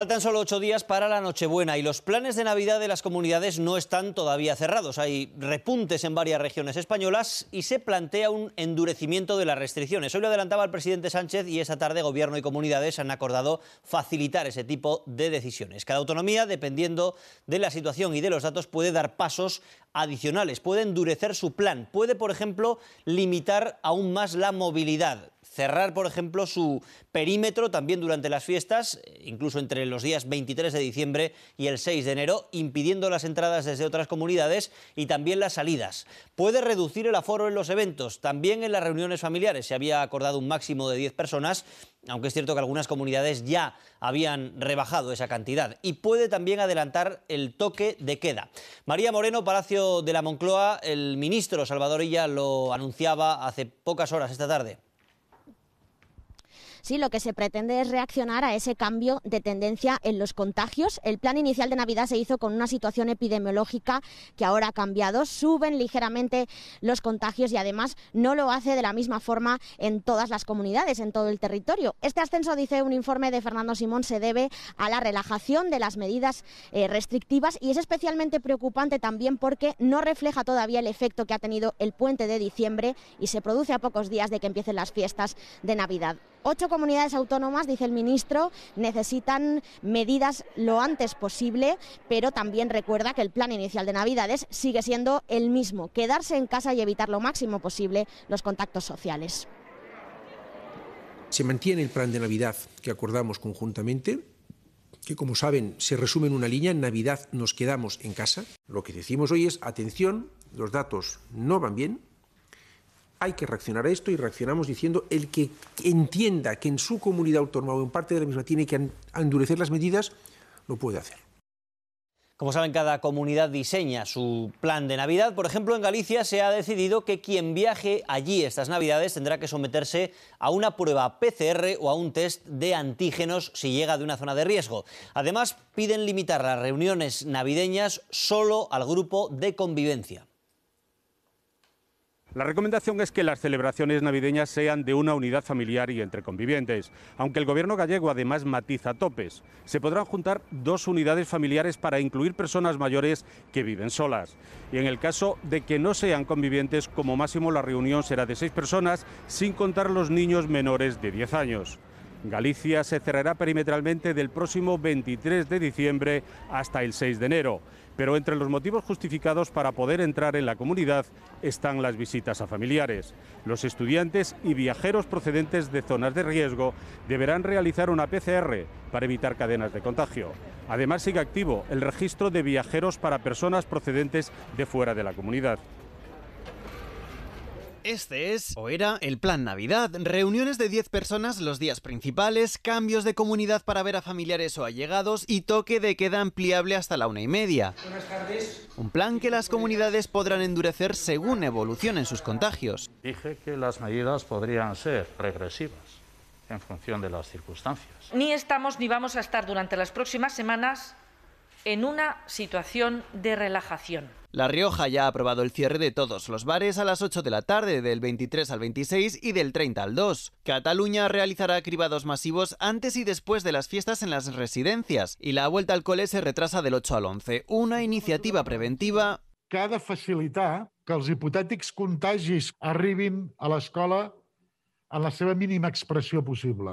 Faltan solo ocho días para la Nochebuena y los planes de Navidad de las comunidades no están todavía cerrados. Hay repuntes en varias regiones españolas y se plantea un endurecimiento de las restricciones. Hoy lo adelantaba el presidente Sánchez y esa tarde Gobierno y comunidades han acordado facilitar ese tipo de decisiones. Cada autonomía, dependiendo de la situación y de los datos, puede dar pasos adicionales, puede endurecer su plan, puede, por ejemplo, limitar aún más la movilidad cerrar, por ejemplo, su perímetro también durante las fiestas, eh, incluso entre los días 23 de diciembre y el 6 de enero, impidiendo las entradas desde otras comunidades y también las salidas. Puede reducir el aforo en los eventos, también en las reuniones familiares. Se había acordado un máximo de 10 personas, aunque es cierto que algunas comunidades ya habían rebajado esa cantidad. Y puede también adelantar el toque de queda. María Moreno, Palacio de la Moncloa, el ministro Salvador Illa lo anunciaba hace pocas horas esta tarde. Sí, lo que se pretende es reaccionar a ese cambio de tendencia en los contagios. El plan inicial de Navidad se hizo con una situación epidemiológica que ahora ha cambiado. Suben ligeramente los contagios y además no lo hace de la misma forma en todas las comunidades, en todo el territorio. Este ascenso, dice un informe de Fernando Simón, se debe a la relajación de las medidas eh, restrictivas y es especialmente preocupante también porque no refleja todavía el efecto que ha tenido el puente de diciembre y se produce a pocos días de que empiecen las fiestas de Navidad. Ocho comunidades autónomas, dice el ministro, necesitan medidas lo antes posible, pero también recuerda que el plan inicial de Navidades sigue siendo el mismo, quedarse en casa y evitar lo máximo posible los contactos sociales. Se mantiene el plan de Navidad que acordamos conjuntamente, que como saben se resume en una línea, en Navidad nos quedamos en casa. Lo que decimos hoy es, atención, los datos no van bien, hay que reaccionar a esto y reaccionamos diciendo el que entienda que en su comunidad autónoma o en parte de la misma tiene que endurecer las medidas, lo puede hacer. Como saben, cada comunidad diseña su plan de Navidad. Por ejemplo, en Galicia se ha decidido que quien viaje allí estas Navidades tendrá que someterse a una prueba PCR o a un test de antígenos si llega de una zona de riesgo. Además, piden limitar las reuniones navideñas solo al grupo de convivencia. La recomendación es que las celebraciones navideñas sean de una unidad familiar y entre convivientes, aunque el gobierno gallego además matiza topes. Se podrán juntar dos unidades familiares para incluir personas mayores que viven solas. Y en el caso de que no sean convivientes, como máximo la reunión será de seis personas, sin contar los niños menores de 10 años. Galicia se cerrará perimetralmente del próximo 23 de diciembre hasta el 6 de enero, pero entre los motivos justificados para poder entrar en la comunidad están las visitas a familiares. Los estudiantes y viajeros procedentes de zonas de riesgo deberán realizar una PCR para evitar cadenas de contagio. Además sigue activo el registro de viajeros para personas procedentes de fuera de la comunidad. Este es o era el plan Navidad. Reuniones de 10 personas los días principales, cambios de comunidad para ver a familiares o allegados y toque de queda ampliable hasta la una y media. Un plan que las comunidades podrán endurecer según evolucionen sus contagios. Dije que las medidas podrían ser regresivas en función de las circunstancias. Ni estamos ni vamos a estar durante las próximas semanas en una situación de relajación. La Rioja ya ha aprobado el cierre de todos los bares a las 8 de la tarde, del 23 al 26 y del 30 al 2. Cataluña realizará cribados masivos antes y después de las fiestas en las residencias y la vuelta al cole se retrasa del 8 al 11, una iniciativa preventiva Cada facilitar que els hipotéticos contagios arribin a escuela a la seva mínima expresión posible.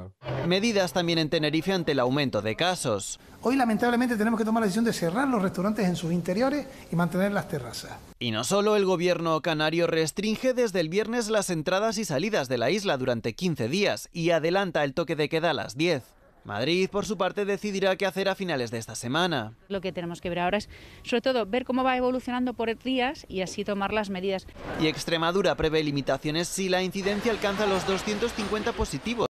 Medidas también en Tenerife ante el aumento de casos. Hoy lamentablemente tenemos que tomar la decisión de cerrar los restaurantes en sus interiores y mantener las terrazas. Y no solo el gobierno canario restringe desde el viernes las entradas y salidas de la isla durante 15 días y adelanta el toque de queda a las 10. Madrid, por su parte, decidirá qué hacer a finales de esta semana. Lo que tenemos que ver ahora es, sobre todo, ver cómo va evolucionando por días y así tomar las medidas. Y Extremadura prevé limitaciones si la incidencia alcanza los 250 positivos.